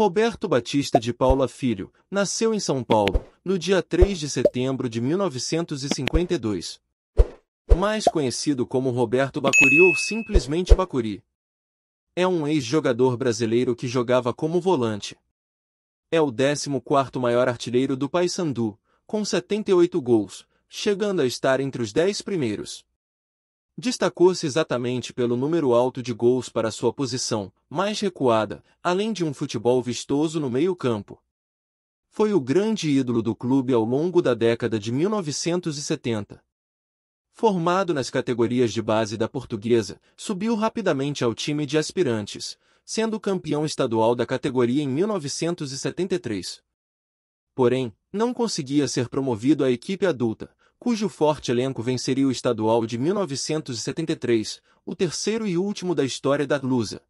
Roberto Batista de Paula Filho nasceu em São Paulo, no dia 3 de setembro de 1952. Mais conhecido como Roberto Bacuri ou simplesmente Bacuri. É um ex-jogador brasileiro que jogava como volante. É o 14 maior artilheiro do Paysandu, com 78 gols, chegando a estar entre os 10 primeiros. Destacou-se exatamente pelo número alto de gols para sua posição, mais recuada, além de um futebol vistoso no meio-campo. Foi o grande ídolo do clube ao longo da década de 1970. Formado nas categorias de base da Portuguesa, subiu rapidamente ao time de aspirantes, sendo campeão estadual da categoria em 1973. Porém, não conseguia ser promovido à equipe adulta, cujo forte elenco venceria o estadual de 1973, o terceiro e último da história da Lusa.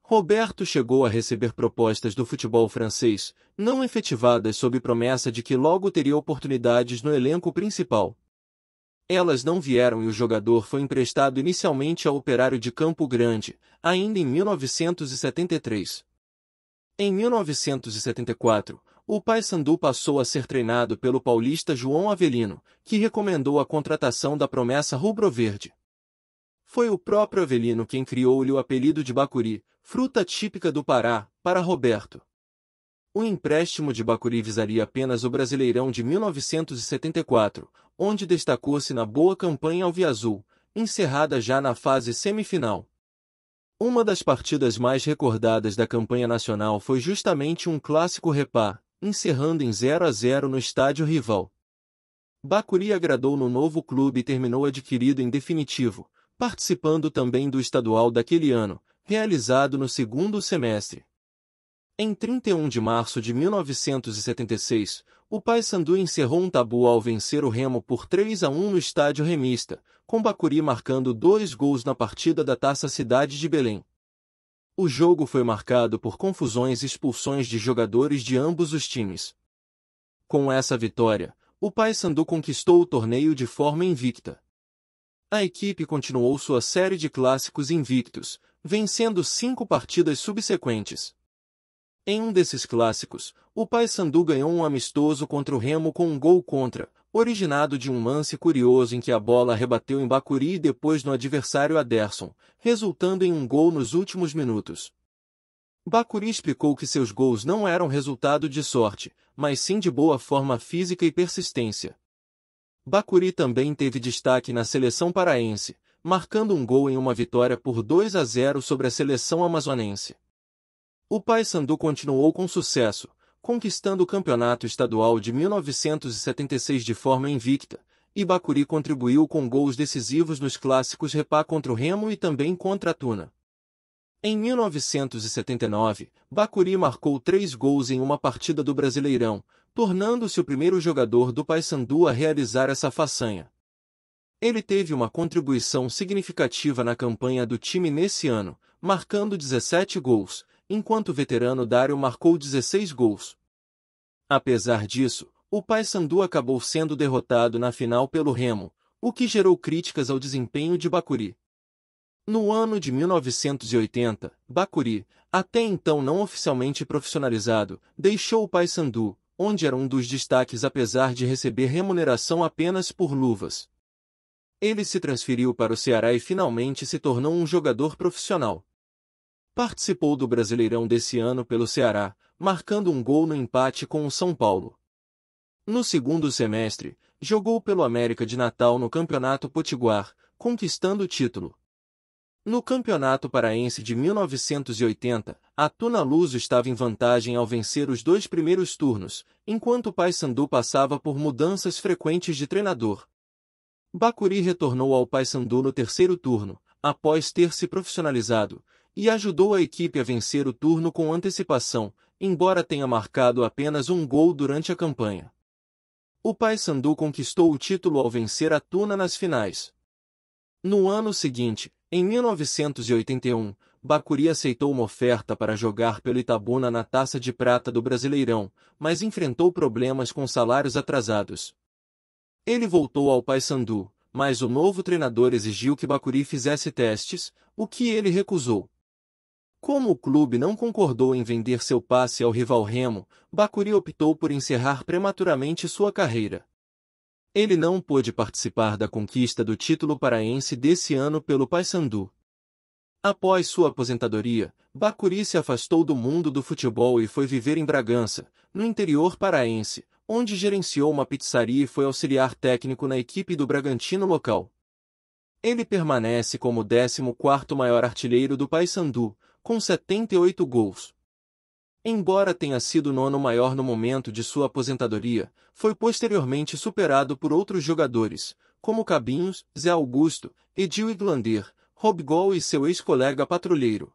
Roberto chegou a receber propostas do futebol francês, não efetivadas sob promessa de que logo teria oportunidades no elenco principal. Elas não vieram e o jogador foi emprestado inicialmente ao Operário de Campo Grande, ainda em 1973. Em 1974, o Paysandu passou a ser treinado pelo paulista João Avelino, que recomendou a contratação da promessa rubro-verde. Foi o próprio Avelino quem criou-lhe o apelido de Bacuri, fruta típica do Pará, para Roberto. O empréstimo de Bacuri visaria apenas o Brasileirão de 1974, onde destacou-se na boa campanha alviazul, encerrada já na fase semifinal. Uma das partidas mais recordadas da campanha nacional foi justamente um clássico repá, encerrando em 0 a 0 no estádio rival. Bacuri agradou no novo clube e terminou adquirido em definitivo, participando também do estadual daquele ano, realizado no segundo semestre. Em 31 de março de 1976, o Paysandu encerrou um tabu ao vencer o Remo por 3 a 1 no estádio remista, com Bacuri marcando dois gols na partida da Taça Cidade de Belém. O jogo foi marcado por confusões e expulsões de jogadores de ambos os times. Com essa vitória, o Paysandu conquistou o torneio de forma invicta. A equipe continuou sua série de clássicos invictos, vencendo cinco partidas subsequentes. Em um desses clássicos, o Paysandu ganhou um amistoso contra o Remo com um gol contra, originado de um lance curioso em que a bola rebateu em Bakuri e depois no adversário Aderson, resultando em um gol nos últimos minutos. Bakuri explicou que seus gols não eram resultado de sorte, mas sim de boa forma física e persistência. Bakuri também teve destaque na seleção paraense, marcando um gol em uma vitória por 2 a 0 sobre a seleção amazonense. O Paysandu continuou com sucesso, conquistando o campeonato estadual de 1976 de forma invicta, e Bacuri contribuiu com gols decisivos nos clássicos Repá contra o Remo e também contra a Tuna. Em 1979, Bacuri marcou três gols em uma partida do Brasileirão, tornando-se o primeiro jogador do Paysandu a realizar essa façanha. Ele teve uma contribuição significativa na campanha do time nesse ano, marcando 17 gols, enquanto o veterano Dário marcou 16 gols. Apesar disso, o Paysandu acabou sendo derrotado na final pelo Remo, o que gerou críticas ao desempenho de Bacuri. No ano de 1980, Bacuri, até então não oficialmente profissionalizado, deixou o Paysandu, onde era um dos destaques apesar de receber remuneração apenas por luvas. Ele se transferiu para o Ceará e finalmente se tornou um jogador profissional. Participou do Brasileirão desse ano pelo Ceará, marcando um gol no empate com o São Paulo. No segundo semestre, jogou pelo América de Natal no Campeonato Potiguar, conquistando o título. No Campeonato Paraense de 1980, a Tuna Luso estava em vantagem ao vencer os dois primeiros turnos, enquanto o Paysandu passava por mudanças frequentes de treinador. Bacuri retornou ao Paysandu no terceiro turno, após ter se profissionalizado, e ajudou a equipe a vencer o turno com antecipação, embora tenha marcado apenas um gol durante a campanha. O Paysandu conquistou o título ao vencer a Tuna nas finais. No ano seguinte, em 1981, Bacuri aceitou uma oferta para jogar pelo Itabuna na Taça de Prata do Brasileirão, mas enfrentou problemas com salários atrasados. Ele voltou ao Paysandu, mas o novo treinador exigiu que Bacuri fizesse testes, o que ele recusou. Como o clube não concordou em vender seu passe ao rival Remo, Bacuri optou por encerrar prematuramente sua carreira. Ele não pôde participar da conquista do título paraense desse ano pelo Paysandu. Após sua aposentadoria, Bacuri se afastou do mundo do futebol e foi viver em Bragança, no interior paraense, onde gerenciou uma pizzaria e foi auxiliar técnico na equipe do Bragantino local. Ele permanece como o 14º maior artilheiro do Paysandu, com 78 gols. Embora tenha sido nono maior no momento de sua aposentadoria, foi posteriormente superado por outros jogadores, como Cabinhos, Zé Augusto, Edil Iglander, Gol e seu ex-colega patrulheiro.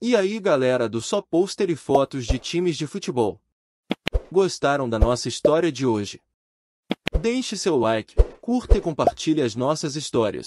E aí galera do Só Pôster e Fotos de Times de Futebol. Gostaram da nossa história de hoje? Deixe seu like, curta e compartilhe as nossas histórias.